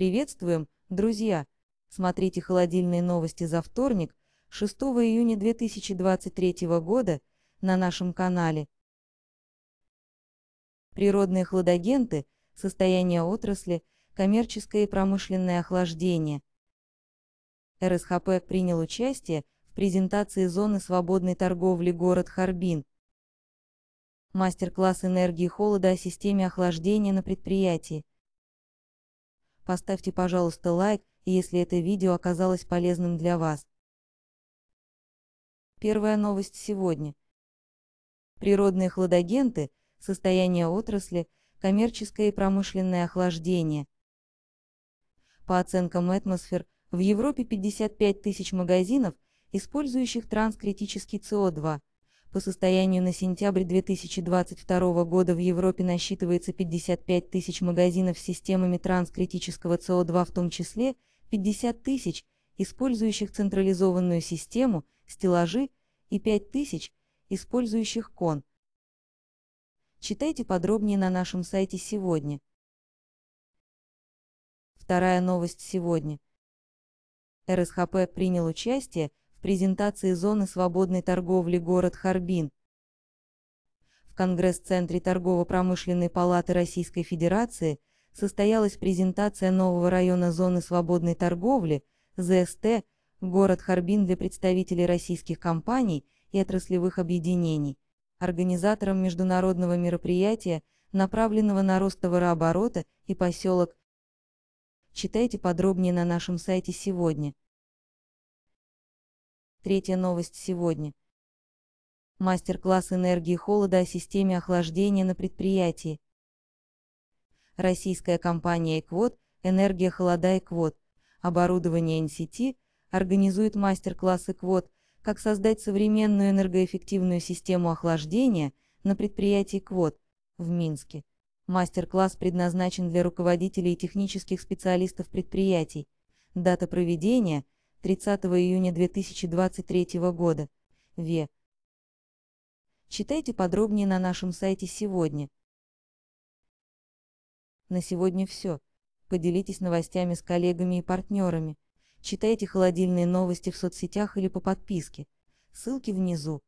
Приветствуем, друзья! Смотрите холодильные новости за вторник, 6 июня 2023 года на нашем канале. Природные хладагенты, состояние отрасли, коммерческое и промышленное охлаждение. РСХП принял участие в презентации зоны свободной торговли город Харбин. Мастер-класс энергии холода о системе охлаждения на предприятии поставьте, пожалуйста, лайк, если это видео оказалось полезным для вас. Первая новость сегодня. Природные хладагенты, состояние отрасли, коммерческое и промышленное охлаждение. По оценкам Atmosphere, в Европе 55 тысяч магазинов, использующих транскритический СО2, по состоянию на сентябрь 2022 года в Европе насчитывается 55 тысяч магазинов с системами транскритического СО2, в том числе 50 тысяч, использующих централизованную систему, стеллажи, и 5 тысяч, использующих кон. Читайте подробнее на нашем сайте сегодня. Вторая новость сегодня. РСХП принял участие в презентации зоны свободной торговли город Харбин. В Конгресс-центре торгово-промышленной палаты Российской Федерации состоялась презентация нового района зоны свободной торговли, ЗСТ, город Харбин для представителей российских компаний и отраслевых объединений. Организатором международного мероприятия, направленного на рост товарооборота и поселок, читайте подробнее на нашем сайте сегодня. Третья новость сегодня. Мастер-класс энергии холода о системе охлаждения на предприятии. Российская компания «Эквод» «Энергия холода Эквод», оборудование NCT, организует мастер-класс Эквод, как создать современную энергоэффективную систему охлаждения на предприятии Эквод в Минске. Мастер-класс предназначен для руководителей и технических специалистов предприятий. Дата проведения – 30 июня 2023 года. Ве. Читайте подробнее на нашем сайте сегодня. На сегодня все. Поделитесь новостями с коллегами и партнерами. Читайте холодильные новости в соцсетях или по подписке. Ссылки внизу.